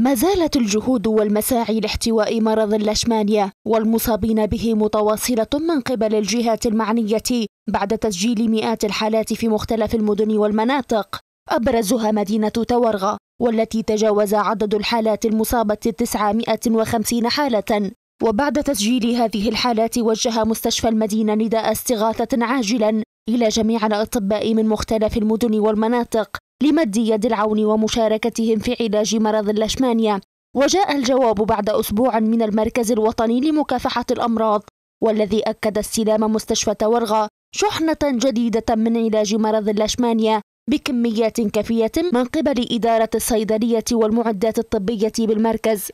ما زالت الجهود والمساعي لاحتواء مرض اللشمانيا والمصابين به متواصلة من قبل الجهات المعنية بعد تسجيل مئات الحالات في مختلف المدن والمناطق أبرزها مدينة تورغة والتي تجاوز عدد الحالات المصابة 950 حالة وبعد تسجيل هذه الحالات وجه مستشفى المدينة نداء استغاثة عاجلا إلى جميع الأطباء من مختلف المدن والمناطق لمد يد العون ومشاركتهم في علاج مرض اللشمانيا وجاء الجواب بعد أسبوع من المركز الوطني لمكافحة الأمراض والذي أكد استلام مستشفى تورغا شحنة جديدة من علاج مرض اللشمانيا بكميات كافية من قبل إدارة الصيدلية والمعدات الطبية بالمركز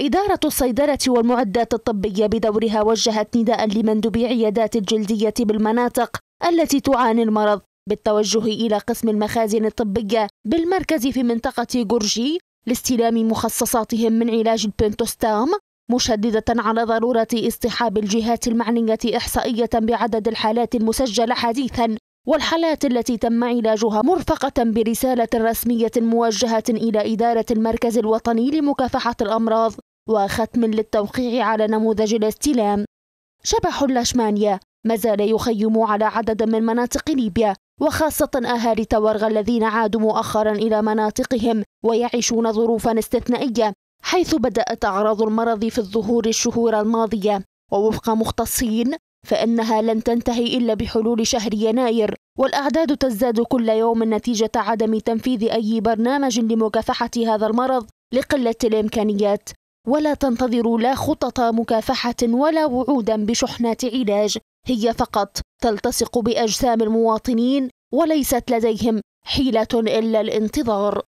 إدارة الصيدلة والمعدات الطبية بدورها وجهت نداء لمندوبي عيادات الجلدية بالمناطق التي تعاني المرض بالتوجه إلى قسم المخازن الطبية بالمركز في منطقة جورجي لاستلام مخصصاتهم من علاج البنتوستام مشددة على ضرورة اصطحاب الجهات المعنية إحصائية بعدد الحالات المسجلة حديثا والحالات التي تم علاجها مرفقة برسالة رسمية موجهة إلى إدارة المركز الوطني لمكافحة الأمراض وختم للتوقيع على نموذج الاستلام شبح اللاشمانيا ما زال يخيم على عدد من مناطق ليبيا وخاصة أهالي تورغ الذين عادوا مؤخرا إلى مناطقهم ويعيشون ظروفا استثنائية حيث بدأت أعراض المرض في الظهور الشهور الماضية ووفق مختصين فإنها لن تنتهي إلا بحلول شهر يناير والأعداد تزداد كل يوم نتيجة عدم تنفيذ أي برنامج لمكافحة هذا المرض لقلة الإمكانيات ولا تنتظر لا خطط مكافحة ولا وعودا بشحنات علاج هي فقط تلتصق باجسام المواطنين وليست لديهم حيله الا الانتظار